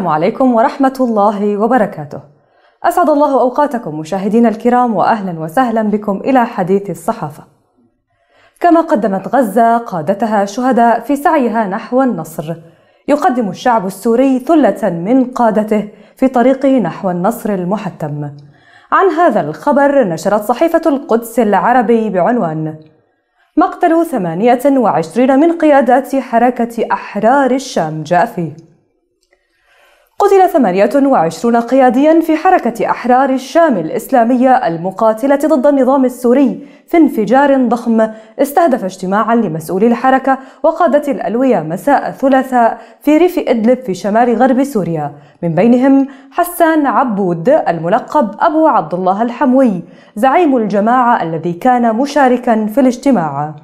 السلام عليكم ورحمة الله وبركاته. أسعد الله أوقاتكم مشاهدينا الكرام وأهلا وسهلا بكم إلى حديث الصحافة. كما قدمت غزة قادتها شهداء في سعيها نحو النصر. يقدم الشعب السوري ثلة من قادته في طريقه نحو النصر المحتم. عن هذا الخبر نشرت صحيفة القدس العربي بعنوان: مقتل 28 من قيادات حركة أحرار الشام جاء فيه. قتل 28 قياديا في حركة أحرار الشام الإسلامية المقاتلة ضد النظام السوري في انفجار ضخم استهدف اجتماعا لمسؤولي الحركة وقادة الألوية مساء الثلاثاء في ريف إدلب في شمال غرب سوريا من بينهم حسان عبود الملقب أبو عبد الله الحموي زعيم الجماعة الذي كان مشاركا في الاجتماع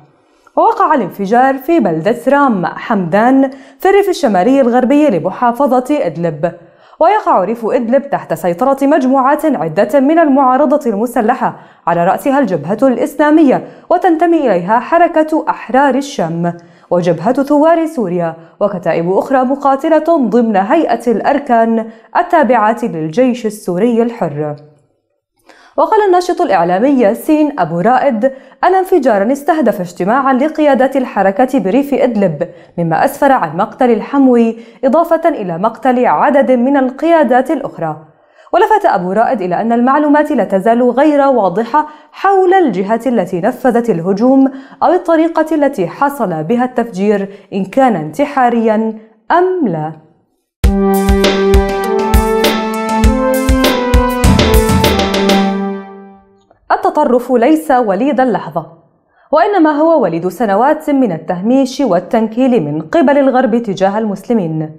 ووقع الانفجار في بلدة رام حمدان في الريف الشمالي الغربي لمحافظة إدلب ويقع ريف إدلب تحت سيطرة مجموعات عدة من المعارضة المسلحة على رأسها الجبهة الإسلامية وتنتمي إليها حركة أحرار الشام وجبهة ثوار سوريا وكتائب أخرى مقاتلة ضمن هيئة الأركان التابعة للجيش السوري الحر وقال الناشط الإعلامي ياسين أبو رائد أن انفجارا استهدف اجتماعا لقيادة الحركة بريف إدلب مما أسفر عن مقتل الحموي إضافة إلى مقتل عدد من القيادات الأخرى ولفت أبو رائد إلى أن المعلومات لا تزال غير واضحة حول الجهة التي نفذت الهجوم أو الطريقة التي حصل بها التفجير إن كان انتحاريا أم لا. التطرف ليس وليد اللحظة وإنما هو وليد سنوات من التهميش والتنكيل من قبل الغرب تجاه المسلمين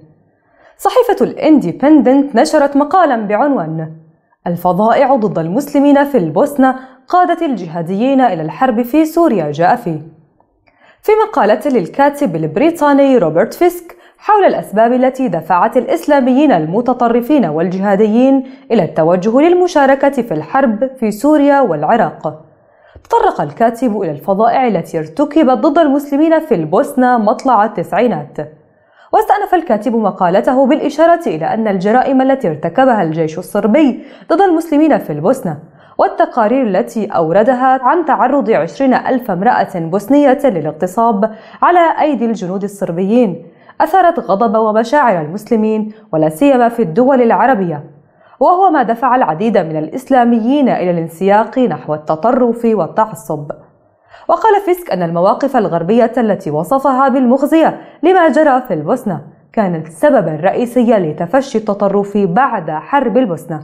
صحيفة الاندبندنت نشرت مقالا بعنوان الفظائع ضد المسلمين في البوسنة قادت الجهاديين إلى الحرب في سوريا جاء فيه في مقالة للكاتب البريطاني روبرت فيسك حول الأسباب التي دفعت الإسلاميين المتطرفين والجهاديين إلى التوجه للمشاركة في الحرب في سوريا والعراق. تطرق الكاتب إلى الفظائع التي ارتكبت ضد المسلمين في البوسنة مطلع التسعينات. واستأنف الكاتب مقالته بالإشارة إلى أن الجرائم التي ارتكبها الجيش الصربي ضد المسلمين في البوسنة والتقارير التي أوردها عن تعرض عشرين ألف امرأة بوسنية للاغتصاب على أيدي الجنود الصربيين أثارت غضب ومشاعر المسلمين ولا سيما في الدول العربية وهو ما دفع العديد من الإسلاميين إلى الانسياق نحو التطرف والتعصب وقال فيسك أن المواقف الغربية التي وصفها بالمخزية لما جرى في البوسنة كانت سببا رئيسيا لتفشي التطرف بعد حرب البوسنة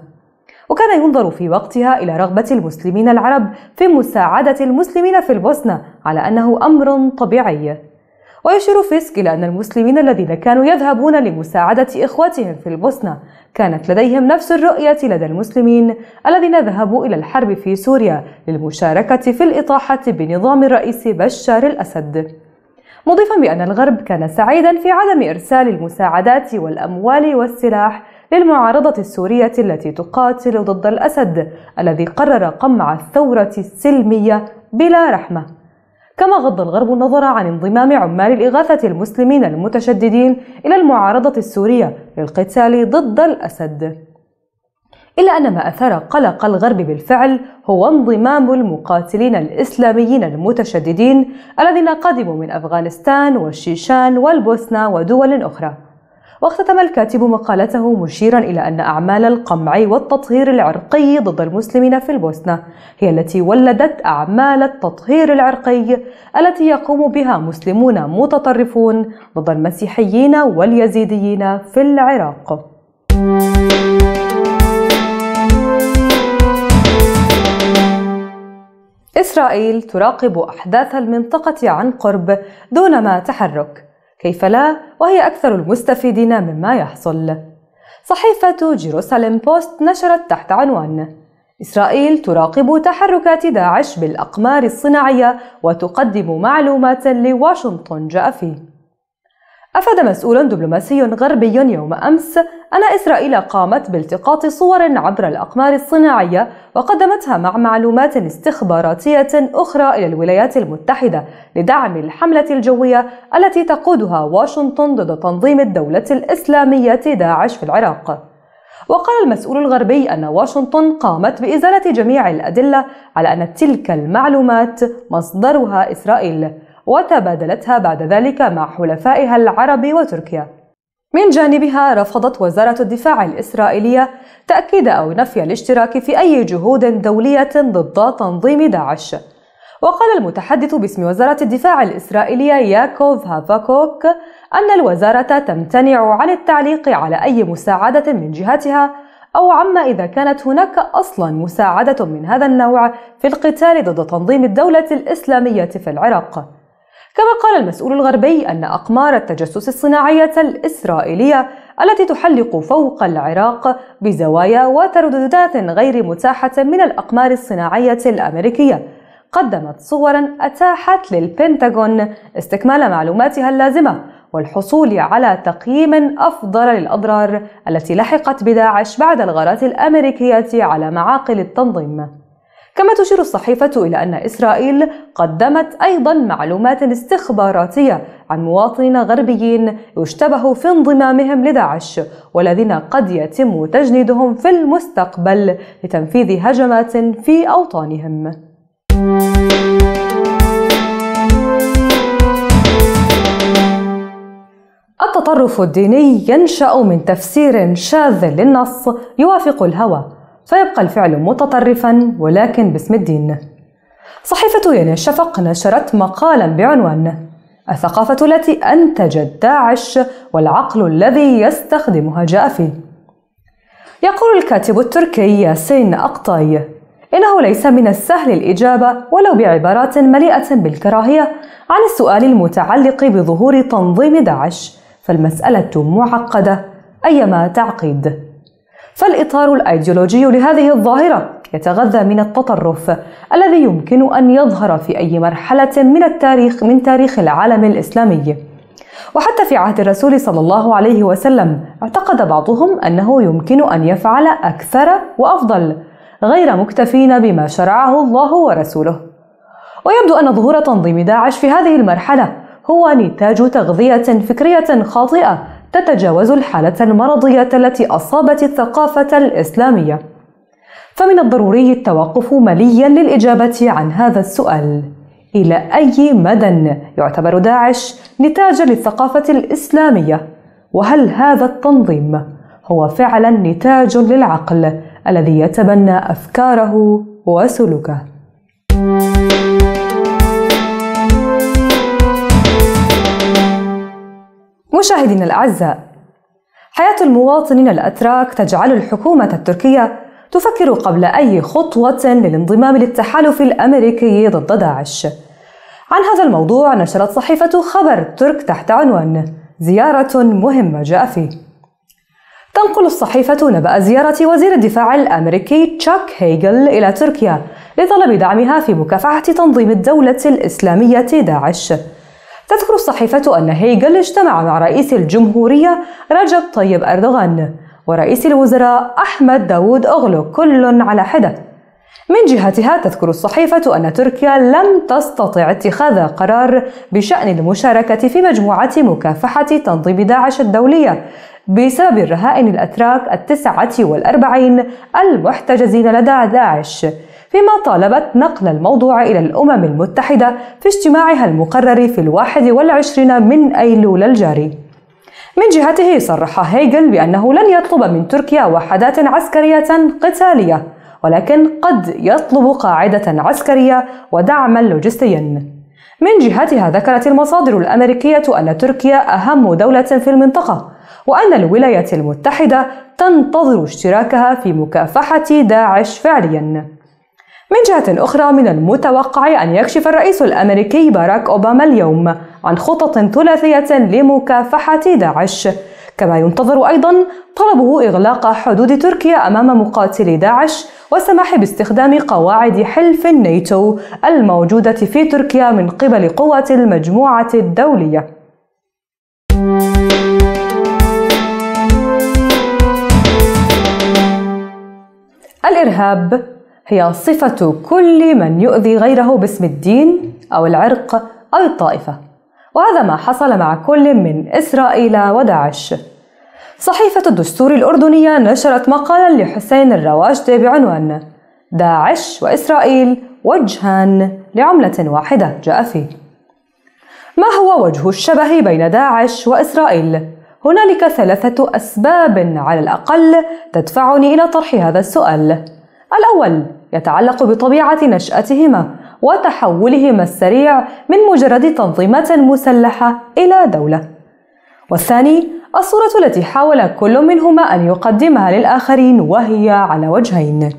وكان ينظر في وقتها إلى رغبة المسلمين العرب في مساعدة المسلمين في البوسنة على أنه أمر طبيعي ويشير فيسك إلى أن المسلمين الذين كانوا يذهبون لمساعدة إخوتهم في البوسنة كانت لديهم نفس الرؤية لدى المسلمين الذين ذهبوا إلى الحرب في سوريا للمشاركة في الإطاحة بنظام الرئيس بشار الأسد مضيفا بأن الغرب كان سعيدا في عدم إرسال المساعدات والأموال والسلاح للمعارضة السورية التي تقاتل ضد الأسد الذي قرر قمع الثورة السلمية بلا رحمة كما غض الغرب النظر عن انضمام عمال الإغاثة المسلمين المتشددين إلى المعارضة السورية للقتال ضد الأسد إلا أن ما أثار قلق الغرب بالفعل هو انضمام المقاتلين الإسلاميين المتشددين الذين قدموا من أفغانستان والشيشان والبوسنة ودول أخرى واختتم الكاتب مقالته مشيرا إلى أن أعمال القمع والتطهير العرقي ضد المسلمين في البوسنة هي التي ولدت أعمال التطهير العرقي التي يقوم بها مسلمون متطرفون ضد المسيحيين واليزيديين في العراق. إسرائيل تراقب أحداث المنطقة عن قرب دون ما تحرك كيف لا وهي أكثر المستفيدين مما يحصل صحيفة جيروسالم بوست نشرت تحت عنوان إسرائيل تراقب تحركات داعش بالأقمار الصناعية وتقدم معلومات لواشنطن جاء فيه أفاد مسؤول دبلوماسي غربي يوم أمس أن إسرائيل قامت بالتقاط صور عبر الأقمار الصناعية وقدمتها مع معلومات استخباراتية أخرى إلى الولايات المتحدة لدعم الحملة الجوية التي تقودها واشنطن ضد تنظيم الدولة الإسلامية داعش في العراق. وقال المسؤول الغربي أن واشنطن قامت بإزالة جميع الأدلة على أن تلك المعلومات مصدرها إسرائيل. وتبادلتها بعد ذلك مع حلفائها العرب وتركيا من جانبها رفضت وزارة الدفاع الإسرائيلية تأكيد أو نفي الاشتراك في أي جهود دولية ضد تنظيم داعش وقال المتحدث باسم وزارة الدفاع الإسرائيلية ياكوف هافاكوك أن الوزارة تمتنع عن التعليق على أي مساعدة من جهتها أو عما إذا كانت هناك أصلا مساعدة من هذا النوع في القتال ضد تنظيم الدولة الإسلامية في العراق كما قال المسؤول الغربي أن أقمار التجسس الصناعية الإسرائيلية التي تحلق فوق العراق بزوايا وترددات غير متاحة من الأقمار الصناعية الأمريكية قدمت صورا أتاحت للبنتاغون استكمال معلوماتها اللازمة والحصول على تقييم أفضل للأضرار التي لحقت بداعش بعد الغارات الأمريكية على معاقل التنظيم كما تشير الصحيفة إلى أن إسرائيل قدمت أيضا معلومات استخباراتية عن مواطنين غربيين يشتبه في انضمامهم لداعش والذين قد يتم تجنيدهم في المستقبل لتنفيذ هجمات في أوطانهم. التطرف الديني ينشأ من تفسير شاذ للنص يوافق الهوى فيبقى الفعل متطرفا ولكن باسم الدين صحيفة ين الشفق نشرت مقالا بعنوان الثقافة التي أنتجت داعش والعقل الذي يستخدمها جاء فيه يقول الكاتب التركي ياسين أقطاي إنه ليس من السهل الإجابة ولو بعبارات مليئة بالكراهية عن السؤال المتعلق بظهور تنظيم داعش فالمسألة معقدة أيما تعقيد فالإطار الأيديولوجي لهذه الظاهرة يتغذى من التطرف الذي يمكن أن يظهر في أي مرحلة من التاريخ من تاريخ العالم الإسلامي وحتى في عهد الرسول صلى الله عليه وسلم اعتقد بعضهم أنه يمكن أن يفعل أكثر وأفضل غير مكتفين بما شرعه الله ورسوله ويبدو أن ظهور تنظيم داعش في هذه المرحلة هو نتاج تغذية فكرية خاطئة تتجاوز الحالة المرضية التي أصابت الثقافة الإسلامية فمن الضروري التوقف مليا للإجابة عن هذا السؤال إلى أي مدى يعتبر داعش نتاجا للثقافة الإسلامية؟ وهل هذا التنظيم هو فعلا نتاج للعقل الذي يتبنى أفكاره وسلوكه؟ مشاهدينا الأعزاء حياة المواطنين الأتراك تجعل الحكومة التركية تفكر قبل أي خطوة للانضمام للتحالف الأمريكي ضد داعش عن هذا الموضوع نشرت صحيفة خبر ترك تحت عنوان زيارة مهمة جاء فيه تنقل الصحيفة نبأ زيارة وزير الدفاع الأمريكي تشاك هيجل إلى تركيا لطلب دعمها في مكافحة تنظيم الدولة الإسلامية داعش تذكر الصحيفة أن هيجل اجتمع مع رئيس الجمهورية رجب طيب أردوغان ورئيس الوزراء أحمد داوود أغلو كل على حدة من جهتها تذكر الصحيفة أن تركيا لم تستطع اتخاذ قرار بشأن المشاركة في مجموعة مكافحة تنظيم داعش الدولية بسبب الرهائن الأتراك التسعة والأربعين المحتجزين لدى داعش فيما طالبت نقل الموضوع إلى الأمم المتحدة في اجتماعها المقرر في الواحد والعشرين من أيلول الجاري من جهته صرح هيجل بأنه لن يطلب من تركيا وحدات عسكرية قتالية ولكن قد يطلب قاعدة عسكرية ودعما لوجستيا من جهتها ذكرت المصادر الأمريكية أن تركيا أهم دولة في المنطقة وأن الولايات المتحدة تنتظر اشتراكها في مكافحة داعش فعلياً. من جهة أخرى من المتوقع أن يكشف الرئيس الأمريكي باراك أوباما اليوم عن خطط ثلاثية لمكافحة داعش كما ينتظر أيضا طلبه إغلاق حدود تركيا أمام مقاتلي داعش والسماح باستخدام قواعد حلف الناتو الموجودة في تركيا من قبل قوات المجموعة الدولية الإرهاب هي صفة كل من يؤذي غيره باسم الدين أو العرق أو الطائفة وهذا ما حصل مع كل من إسرائيل وداعش صحيفة الدستور الأردنية نشرت مقالا لحسين الرواشدي بعنوان داعش وإسرائيل وجهان لعملة واحدة جاء فيه ما هو وجه الشبه بين داعش وإسرائيل؟ هنالك ثلاثة أسباب على الأقل تدفعني إلى طرح هذا السؤال. الأول يتعلق بطبيعة نشأتهما وتحولهما السريع من مجرد تنظيمات مسلحة إلى دولة. والثاني الصورة التي حاول كل منهما أن يقدمها للآخرين وهي على وجهين،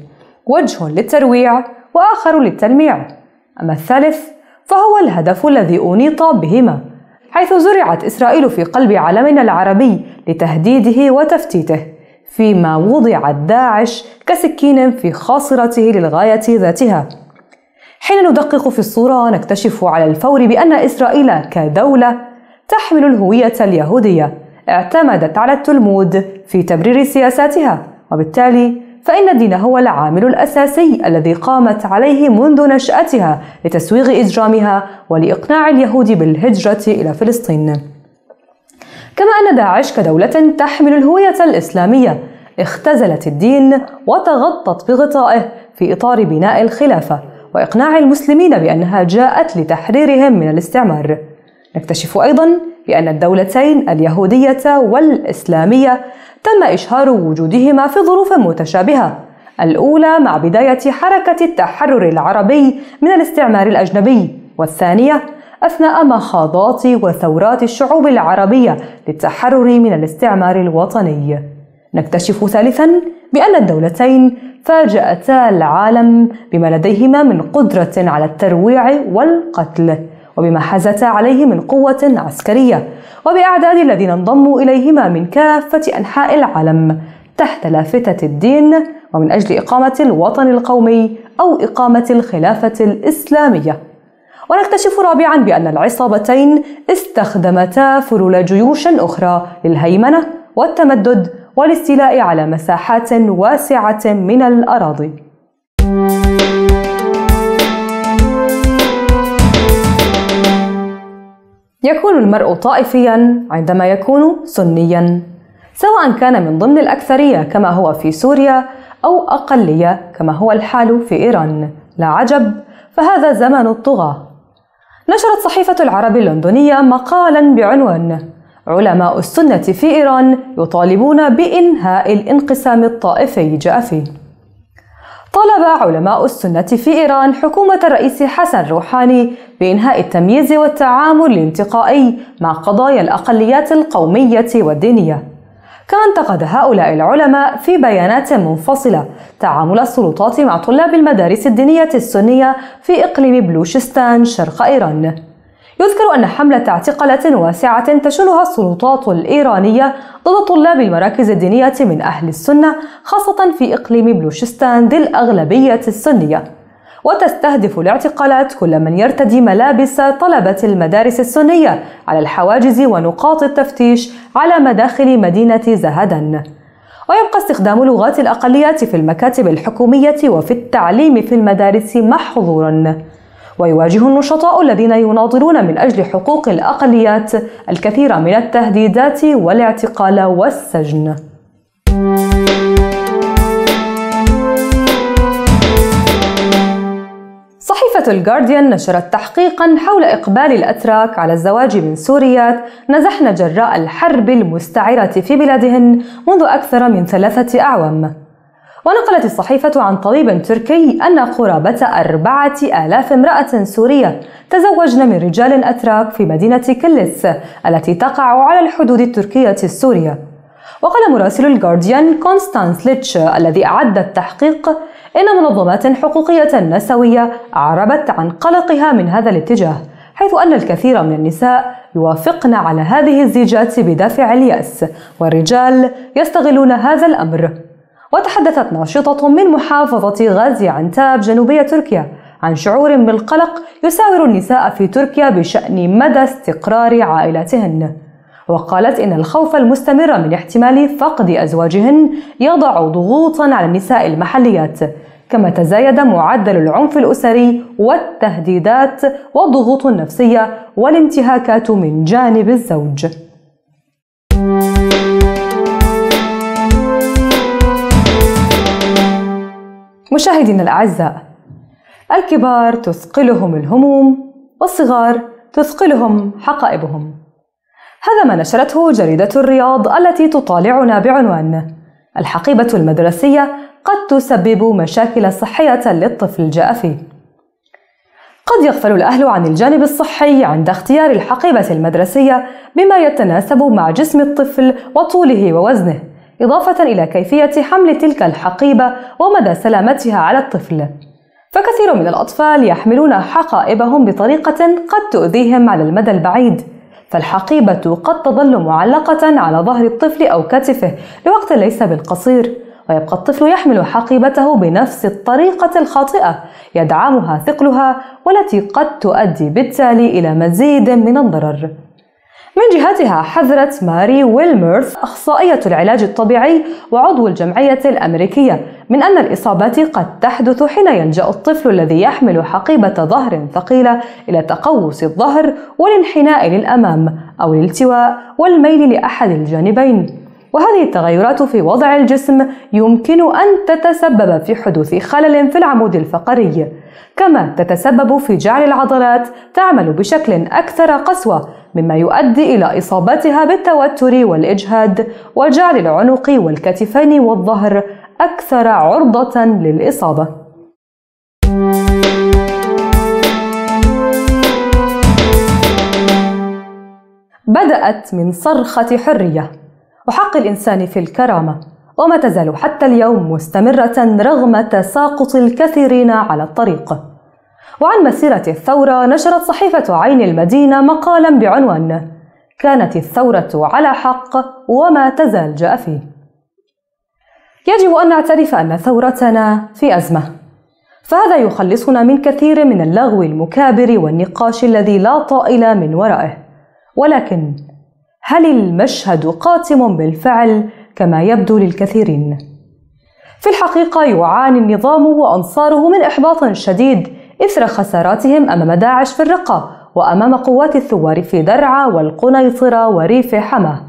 وجه للترويع وآخر للتلميع. أما الثالث فهو الهدف الذي أنيط بهما حيث زرعت إسرائيل في قلب عالمنا العربي لتهديده وتفتيته فيما وضعت داعش كسكين في خاصرته للغاية ذاتها حين ندقق في الصورة نكتشف على الفور بأن إسرائيل كدولة تحمل الهوية اليهودية اعتمدت على التلمود في تبرير سياساتها وبالتالي فإن الدين هو العامل الأساسي الذي قامت عليه منذ نشأتها لتسويغ إجرامها ولإقناع اليهود بالهجرة إلى فلسطين. كما أن داعش كدولة تحمل الهوية الإسلامية اختزلت الدين وتغطت بغطائه في إطار بناء الخلافة وإقناع المسلمين بأنها جاءت لتحريرهم من الاستعمار. نكتشف أيضاً بأن الدولتين اليهودية والإسلامية تم إشهار وجودهما في ظروف متشابهة الأولى مع بداية حركة التحرر العربي من الاستعمار الأجنبي والثانية أثناء مخاضات وثورات الشعوب العربية للتحرر من الاستعمار الوطني نكتشف ثالثا بأن الدولتين فاجأتا العالم بما لديهما من قدرة على الترويع والقتل وبما حازتا عليه من قوة عسكرية وبأعداد الذين انضموا إليهما من كافة أنحاء العالم تحت لافتة الدين ومن أجل إقامة الوطن القومي أو إقامة الخلافة الإسلامية ونكتشف رابعا بأن العصابتين استخدمتا فلول جيوش أخرى للهيمنة والتمدد والاستيلاء على مساحات واسعة من الأراضي يكون المرء طائفيا عندما يكون سنيا سواء كان من ضمن الأكثرية كما هو في سوريا أو أقلية كما هو الحال في إيران لا عجب فهذا زمن الطغاة نشرت صحيفة العرب اللندنية مقالا بعنوان علماء السنة في إيران يطالبون بإنهاء الانقسام الطائفي جاء فيه طلب علماء السنة في إيران حكومة الرئيس حسن روحاني بإنهاء التمييز والتعامل الانتقائي مع قضايا الأقليات القومية والدينية. كما انتقد هؤلاء العلماء في بيانات منفصلة تعامل السلطات مع طلاب المدارس الدينية السنية في إقليم بلوشستان شرق إيران. يذكر أن حملة اعتقالات واسعة تشنها السلطات الإيرانية ضد طلاب المراكز الدينية من أهل السنة خاصة في إقليم بلوشستان ذي الأغلبية السنية وتستهدف الاعتقالات كل من يرتدي ملابس طلبة المدارس السنية على الحواجز ونقاط التفتيش على مداخل مدينة زهدن ويبقى استخدام لغات الأقليات في المكاتب الحكومية وفي التعليم في المدارس محظورا ويواجه النشطاء الذين يناضلون من أجل حقوق الأقليات الكثير من التهديدات والاعتقال والسجن صحيفة الجارديان نشرت تحقيقا حول إقبال الأتراك على الزواج من سوريات نزحن جراء الحرب المستعرة في بلادهن منذ أكثر من ثلاثة أعوام ونقلت الصحيفة عن طبيب تركي أن قرابة أربعة آلاف امرأة سورية تزوجن من رجال أتراك في مدينة كلس التي تقع على الحدود التركية السورية وقال مراسل الجارديان كونستانس ليتش الذي أعد التحقيق إن منظمات حقوقية نسوية أعربت عن قلقها من هذا الاتجاه حيث أن الكثير من النساء يوافقن على هذه الزيجات بدافع اليأس والرجال يستغلون هذا الأمر وتحدثت ناشطة من محافظة غازي عنتاب جنوبية تركيا عن شعور بالقلق يساور النساء في تركيا بشأن مدى استقرار عائلاتهن وقالت إن الخوف المستمر من احتمال فقد أزواجهن يضع ضغوطا على النساء المحليات كما تزايد معدل العنف الأسري والتهديدات والضغوط النفسية والانتهاكات من جانب الزوج مشاهدينا الأعزاء الكبار تثقلهم الهموم والصغار تثقلهم حقائبهم هذا ما نشرته جريدة الرياض التي تطالعنا بعنوان الحقيبة المدرسية قد تسبب مشاكل صحية للطفل جافي قد يغفل الأهل عن الجانب الصحي عند اختيار الحقيبة المدرسية بما يتناسب مع جسم الطفل وطوله ووزنه إضافة إلى كيفية حمل تلك الحقيبة ومدى سلامتها على الطفل. فكثير من الأطفال يحملون حقائبهم بطريقة قد تؤذيهم على المدى البعيد، فالحقيبة قد تظل معلقة على ظهر الطفل أو كتفه لوقت ليس بالقصير، ويبقى الطفل يحمل حقيبته بنفس الطريقة الخاطئة يدعمها ثقلها والتي قد تؤدي بالتالي إلى مزيد من الضرر. من جهتها حذرت ماري ويلمرث أخصائية العلاج الطبيعي وعضو الجمعية الأمريكية من أن الإصابات قد تحدث حين يلجأ الطفل الذي يحمل حقيبة ظهر ثقيلة إلى تقوس الظهر والانحناء للأمام أو الالتواء والميل لأحد الجانبين وهذه التغيرات في وضع الجسم يمكن أن تتسبب في حدوث خلل في العمود الفقري، كما تتسبب في جعل العضلات تعمل بشكل أكثر قسوة مما يؤدي إلى إصابتها بالتوتر والإجهاد وجعل العنق والكتفين والظهر أكثر عرضة للإصابة. بدأت من صرخة حرية وحق الإنسان في الكرامة وما تزال حتى اليوم مستمرة رغم تساقط الكثيرين على الطريق وعن مسيرة الثورة نشرت صحيفة عين المدينة مقالا بعنوان كانت الثورة على حق وما تزال جاء فيه يجب أن نعترف أن ثورتنا في أزمة فهذا يخلصنا من كثير من اللغو المكابر والنقاش الذي لا طائل من ورائه ولكن هل المشهد قاتم بالفعل كما يبدو للكثيرين في الحقيقه يعاني النظام وانصاره من احباط شديد إثر خساراتهم أمام داعش في الرقة وأمام قوات الثوار في درعا والقنيطرة وريف حماه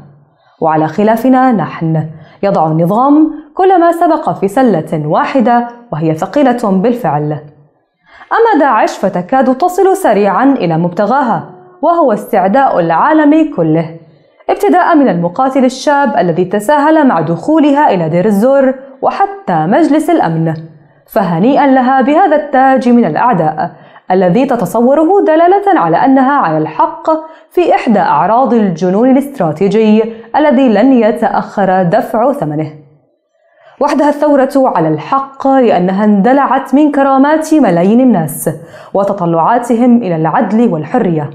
وعلى خلافنا نحن يضع النظام كل ما سبق في سلة واحدة وهي ثقيلة بالفعل أما داعش فتكاد تصل سريعا إلى مبتغاها وهو استعداء العالم كله ابتداء من المقاتل الشاب الذي تساهل مع دخولها إلى دير الزور وحتى مجلس الأمن فهنيئا لها بهذا التاج من الأعداء الذي تتصوره دلالة على أنها على الحق في إحدى أعراض الجنون الاستراتيجي الذي لن يتأخر دفع ثمنه. وحدها الثورة على الحق لأنها اندلعت من كرامات ملايين الناس وتطلعاتهم إلى العدل والحرية.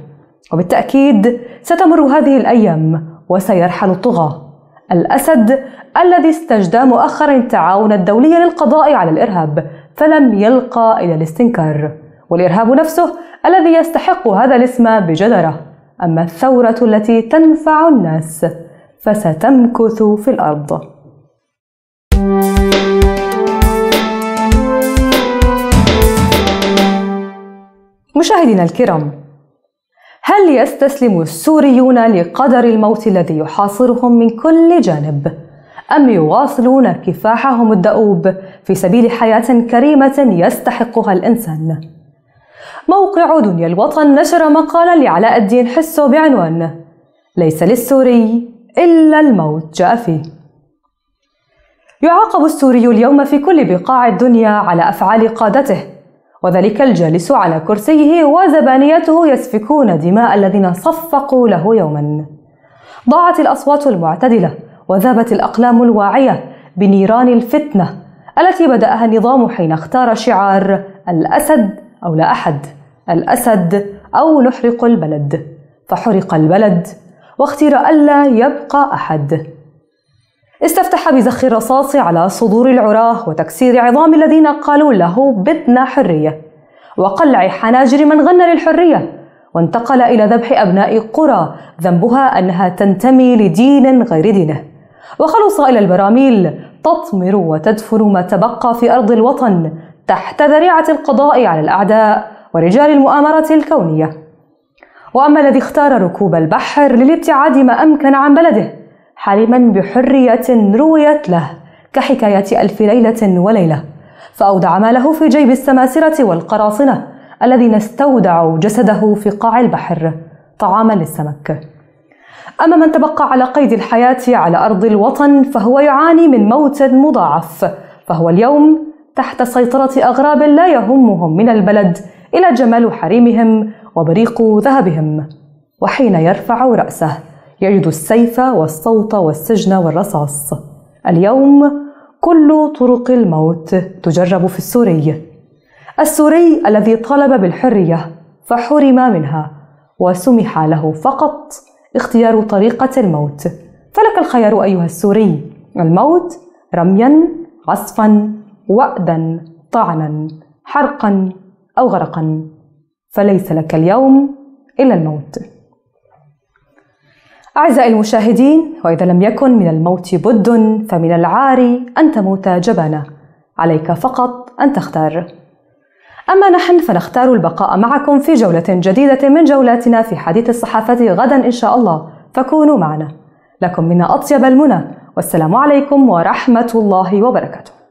وبالتأكيد ستمر هذه الأيام وسيرحل الطغاة. الأسد الذي استجدى مؤخرا التعاون الدولي للقضاء على الإرهاب فلم يلقى إلى الاستنكار والإرهاب نفسه الذي يستحق هذا الاسم بجدرة أما الثورة التي تنفع الناس فستمكث في الأرض مشاهدينا الكرام هل يستسلم السوريون لقدر الموت الذي يحاصرهم من كل جانب ام يواصلون كفاحهم الدؤوب في سبيل حياه كريمه يستحقها الانسان موقع دنيا الوطن نشر مقالا لعلاء الدين حسو بعنوان ليس للسوري الا الموت جاء فيه يعاقب السوري اليوم في كل بقاع الدنيا على افعال قادته وذلك الجالس على كرسيه وزبانيته يسفكون دماء الذين صفقوا له يوما ضاعت الأصوات المعتدلة وذابت الأقلام الواعية بنيران الفتنة التي بدأها النظام حين اختار شعار الأسد أو لا أحد الأسد أو نحرق البلد فحرق البلد واختير ألا يبقى أحد استفتح بزخ الرصاص على صدور العراة وتكسير عظام الذين قالوا له بدنا حرية وقلع حناجر من غنى للحرية وانتقل إلى ذبح أبناء قرى ذنبها أنها تنتمي لدين غير دينه وخلص إلى البراميل تطمر وتدفن ما تبقى في أرض الوطن تحت ذريعة القضاء على الأعداء ورجال المؤامرة الكونية وأما الذي اختار ركوب البحر للابتعاد ما أمكن عن بلده حالما بحرية رويت له كحكاية ألف ليلة وليلة فأودع ماله في جيب السماسرة والقراصنة الذين استودعوا جسده في قاع البحر طعاما للسمك أما من تبقى على قيد الحياة على أرض الوطن فهو يعاني من موت مضاعف فهو اليوم تحت سيطرة أغراب لا يهمهم من البلد إلى جمال حريمهم وبريق ذهبهم وحين يرفع رأسه يجد السيف والصوت والسجن والرصاص اليوم كل طرق الموت تجرب في السوري السوري الذي طلب بالحريه فحرم منها وسمح له فقط اختيار طريقه الموت فلك الخيار ايها السوري الموت رميا عصفا وادا طعنا حرقا او غرقا فليس لك اليوم الا الموت أعزائي المشاهدين وإذا لم يكن من الموت بد فمن العار أن تموت جبانة عليك فقط أن تختار أما نحن فنختار البقاء معكم في جولة جديدة من جولاتنا في حديث الصحافة غدا إن شاء الله فكونوا معنا لكم منا أطيب المنى والسلام عليكم ورحمة الله وبركاته